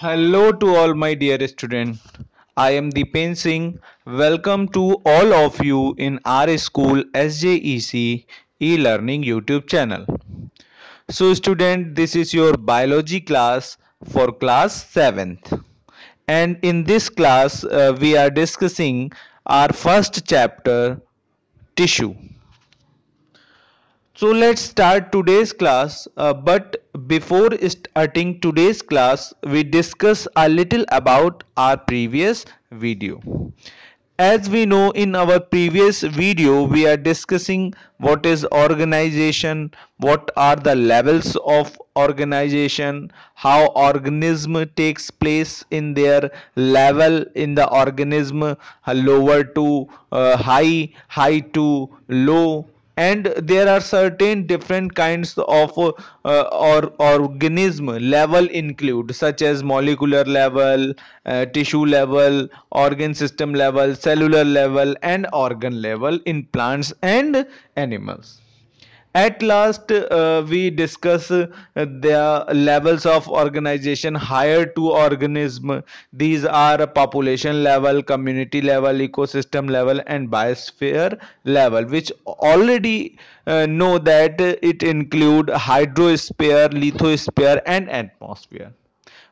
Hello to all my dear students. I am Dipen Singh. Welcome to all of you in our school SJEC e-learning YouTube channel. So student, this is your biology class for class 7th. And in this class, uh, we are discussing our first chapter tissue so let's start today's class uh, but before starting today's class we discuss a little about our previous video as we know in our previous video, we are discussing what is organization, what are the levels of organization, how organism takes place in their level in the organism, lower to uh, high, high to low, and there are certain different kinds of uh, or organism level include such as molecular level uh, tissue level organ system level cellular level and organ level in plants and animals at last uh, we discuss uh, the levels of organization higher to organism these are population level community level ecosystem level and biosphere level which already uh, know that it include hydrosphere lithosphere and atmosphere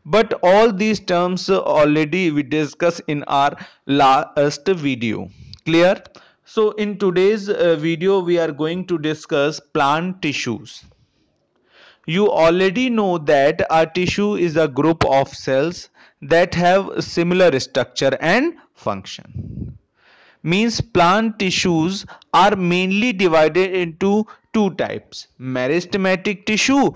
but all these terms already we discuss in our last video clear so in today's uh, video we are going to discuss plant tissues. You already know that a tissue is a group of cells that have similar structure and function. Means plant tissues are mainly divided into two types meristematic tissue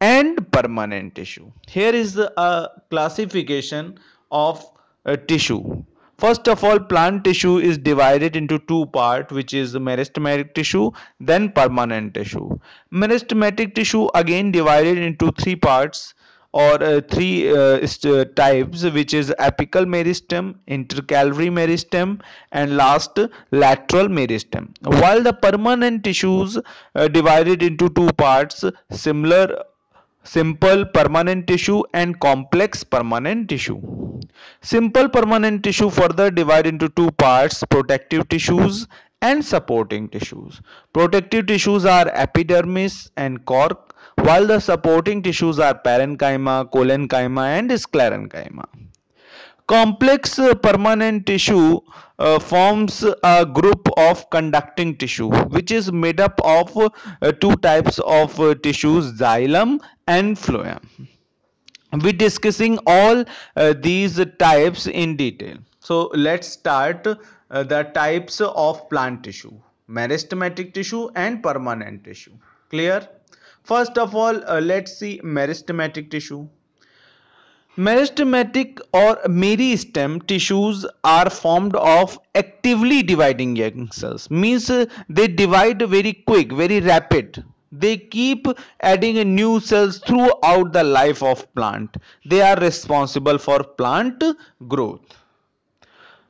and permanent tissue. Here is the classification of a uh, tissue First of all, plant tissue is divided into two parts, which is meristematic tissue, then permanent tissue. Meristematic tissue again divided into three parts or uh, three uh, uh, types which is apical meristem intercalary meristem and last lateral meristem while the permanent tissues uh, divided into two parts similar simple permanent tissue and complex permanent tissue. Simple permanent tissue further divide into two parts protective tissues and supporting tissues. Protective tissues are epidermis and cork while the supporting tissues are parenchyma, cholenchyma and sclerenchyma. Complex uh, permanent tissue uh, forms a group of conducting tissue which is made up of uh, two types of uh, tissues xylem and phloem. We discussing all uh, these types in detail. So let's start uh, the types of plant tissue meristematic tissue and permanent tissue. Clear? First of all let's see meristematic tissue. Meristematic or meristem tissues are formed of actively dividing young cells. Means uh, they divide very quick, very rapid. They keep adding new cells throughout the life of plant. They are responsible for plant growth.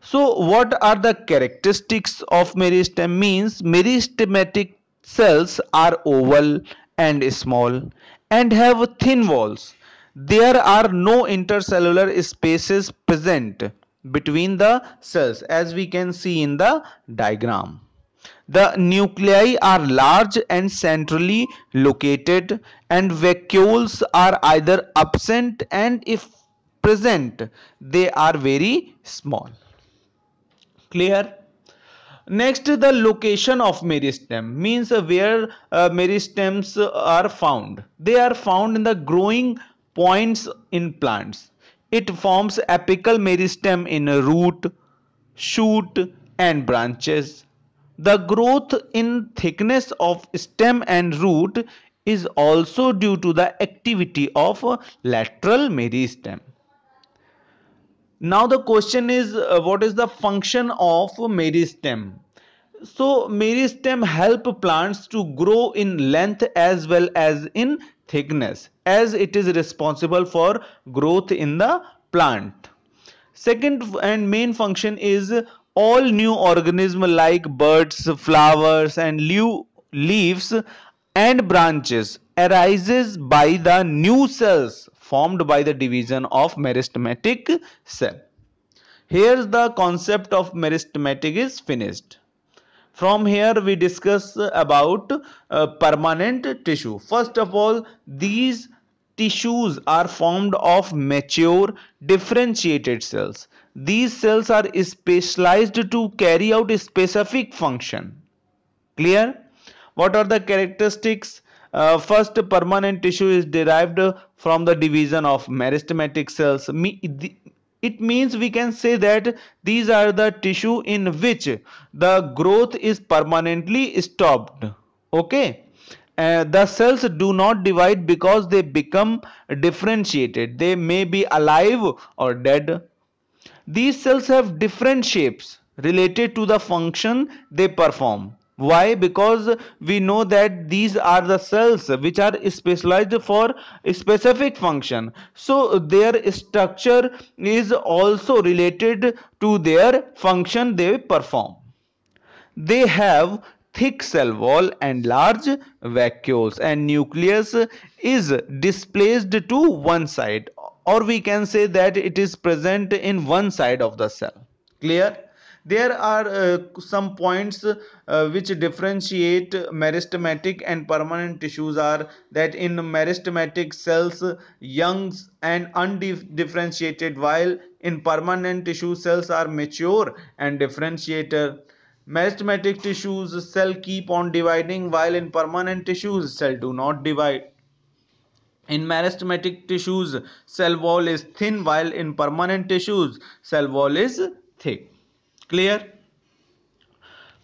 So what are the characteristics of meristem? Means meristematic cells are oval and small and have thin walls there are no intercellular spaces present between the cells as we can see in the diagram. The nuclei are large and centrally located and vacuoles are either absent and if present they are very small. Clear? Next the location of meristem means where uh, meristems are found. They are found in the growing points in plants. It forms apical meristem in root, shoot and branches. The growth in thickness of stem and root is also due to the activity of lateral meristem. Now the question is uh, what is the function of meristem? So meristem help plants to grow in length as well as in thickness as it is responsible for growth in the plant. Second and main function is all new organism like birds, flowers and leaves and branches arises by the new cells formed by the division of meristematic cell. Here the concept of meristematic is finished from here we discuss about uh, permanent tissue first of all these tissues are formed of mature differentiated cells these cells are specialized to carry out a specific function clear what are the characteristics uh, first permanent tissue is derived from the division of meristematic cells it means we can say that these are the tissue in which the growth is permanently stopped okay uh, the cells do not divide because they become differentiated they may be alive or dead these cells have different shapes related to the function they perform why because we know that these are the cells which are specialized for specific function so their structure is also related to their function they perform they have thick cell wall and large vacuoles and nucleus is displaced to one side or we can say that it is present in one side of the cell clear there are uh, some points uh, which differentiate meristematic and permanent tissues are that in meristematic cells young and undifferentiated while in permanent tissue cells are mature and differentiated meristematic tissues cell keep on dividing while in permanent tissues cell do not divide in meristematic tissues cell wall is thin while in permanent tissues cell wall is thick Clear?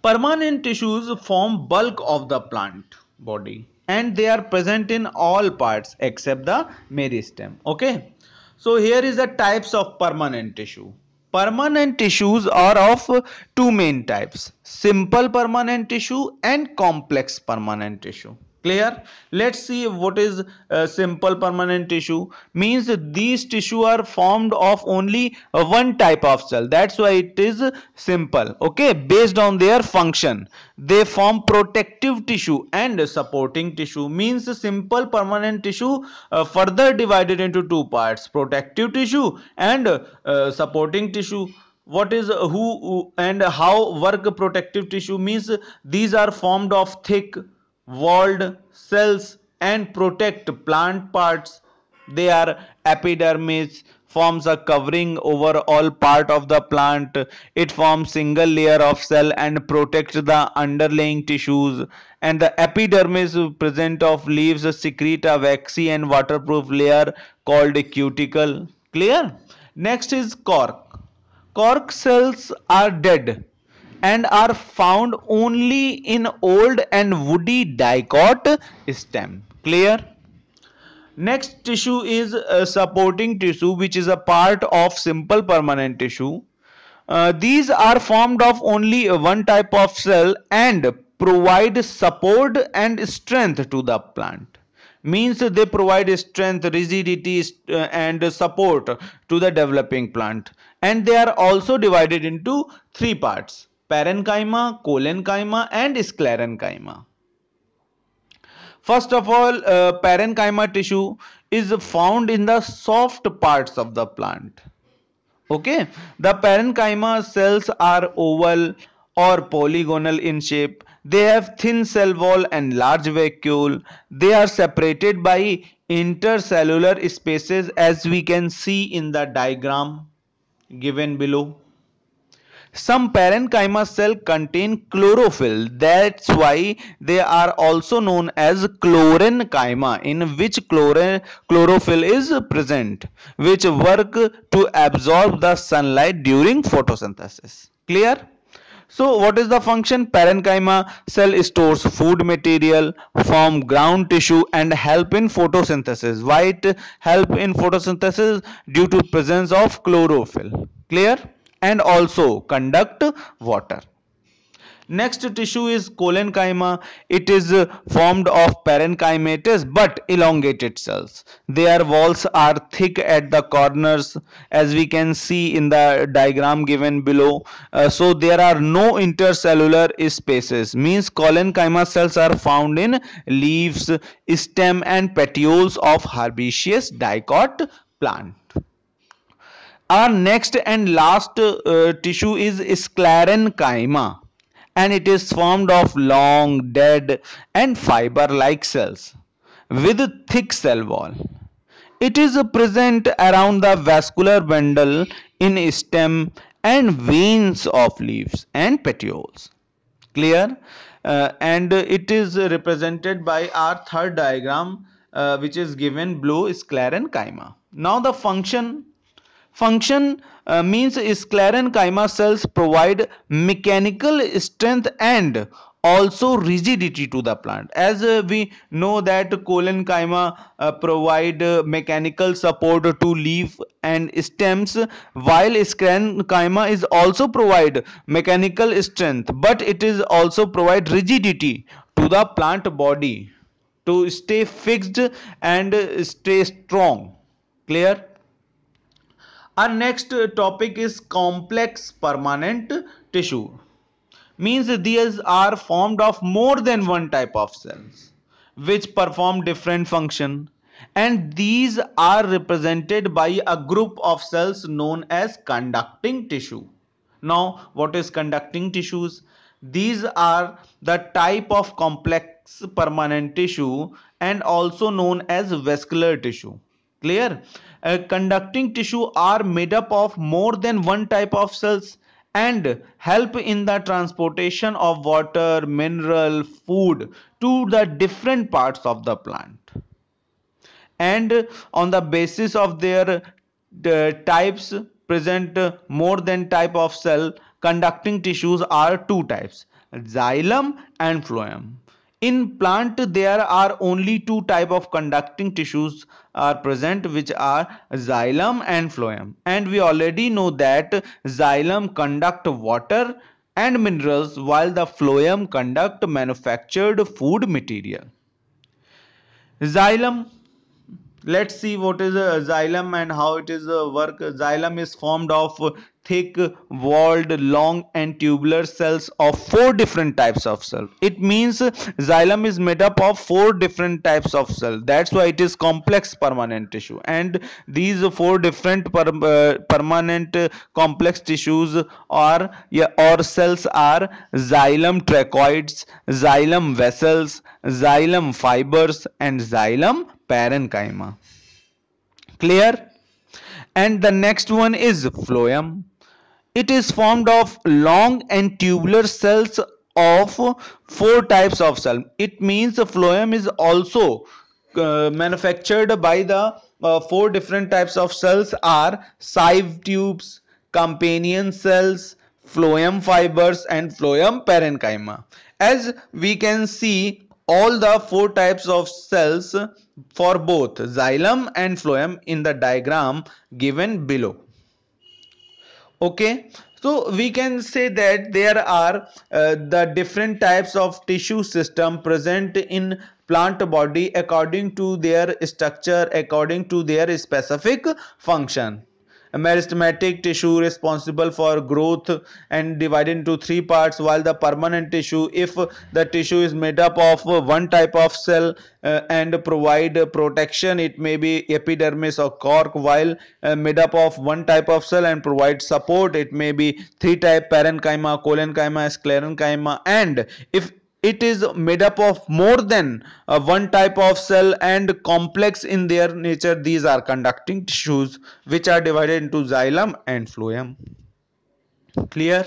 Permanent tissues form bulk of the plant body and they are present in all parts except the meristem. Okay. So here is the types of permanent tissue. Permanent tissues are of two main types. Simple permanent tissue and complex permanent tissue clear let's see what is uh, simple permanent tissue means these tissue are formed of only uh, one type of cell that's why it is simple okay based on their function they form protective tissue and supporting tissue means simple permanent tissue uh, further divided into two parts protective tissue and uh, supporting tissue what is uh, who and how work protective tissue means these are formed of thick walled cells and protect plant parts. Their epidermis forms a covering over all part of the plant. It forms single layer of cell and protects the underlying tissues. And the epidermis present of leaves secrete a waxy and waterproof layer called cuticle. Clear? Next is cork. Cork cells are dead and are found only in old and woody dicot stem. Clear? Next tissue is uh, supporting tissue which is a part of simple permanent tissue. Uh, these are formed of only one type of cell and provide support and strength to the plant means they provide strength rigidity uh, and support to the developing plant and they are also divided into three parts parenchyma, cholenchyma and sclerenchyma. First of all, uh, parenchyma tissue is found in the soft parts of the plant. Okay, the parenchyma cells are oval or polygonal in shape. They have thin cell wall and large vacuole. They are separated by intercellular spaces as we can see in the diagram given below. Some parenchyma cells contain chlorophyll. That's why they are also known as chlorenchyma in which chlor chlorophyll is present which work to absorb the sunlight during photosynthesis. Clear? So what is the function? Parenchyma cell stores food material, form ground tissue and help in photosynthesis. Why it help in photosynthesis? Due to presence of chlorophyll. Clear? and also conduct water. Next tissue is cholenchyma. It is uh, formed of parenchymatous but elongated cells. Their walls are thick at the corners as we can see in the diagram given below. Uh, so there are no intercellular spaces. Means cholenchyma cells are found in leaves, stem and petioles of herbaceous dicot plant. Our next and last uh, tissue is sclerenchyma and it is formed of long, dead and fiber-like cells with thick cell wall. It is present around the vascular bundle in stem and veins of leaves and petioles. Clear? Uh, and it is represented by our third diagram uh, which is given blue sclerenchyma. Now the function function uh, means sclerenchyma cells provide mechanical strength and also rigidity to the plant as uh, we know that colenchyma uh, provide uh, mechanical support to leaf and stems while sclerenchyma is also provide mechanical strength but it is also provide rigidity to the plant body to stay fixed and stay strong clear our next topic is complex permanent tissue means these are formed of more than one type of cells which perform different function and these are represented by a group of cells known as conducting tissue now what is conducting tissues these are the type of complex permanent tissue and also known as vascular tissue clear uh, conducting tissue are made up of more than one type of cells and help in the transportation of water mineral food to the different parts of the plant and on the basis of their uh, types present uh, more than type of cell conducting tissues are two types xylem and phloem in plant there are only two type of conducting tissues are present which are xylem and phloem and we already know that xylem conduct water and minerals while the phloem conduct manufactured food material. Xylem let's see what is a uh, xylem and how it is uh, work xylem is formed of thick walled long and tubular cells of four different types of cell it means xylem is made up of four different types of cell that's why it is complex permanent tissue and these four different per, uh, permanent uh, complex tissues are yeah, or cells are xylem trachoids xylem vessels xylem fibers and xylem parenchyma clear and the next one is phloem it is formed of long and tubular cells of four types of cell it means the phloem is also uh, manufactured by the uh, four different types of cells are sieve tubes companion cells phloem fibers and phloem parenchyma as we can see all the four types of cells for both xylem and phloem in the diagram given below. Okay, so we can say that there are uh, the different types of tissue system present in plant body according to their structure, according to their specific function. Meristematic tissue responsible for growth and divided into three parts while the permanent tissue if the tissue is made up of one type of cell uh, and provide protection it may be epidermis or cork while uh, made up of one type of cell and provide support it may be three type parenchyma, colonchyma, sclerenchyma and if it is made up of more than uh, one type of cell and complex in their nature these are conducting tissues which are divided into xylem and phloem clear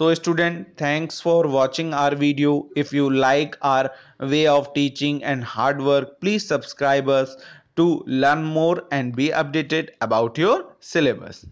so student thanks for watching our video if you like our way of teaching and hard work please subscribe us to learn more and be updated about your syllabus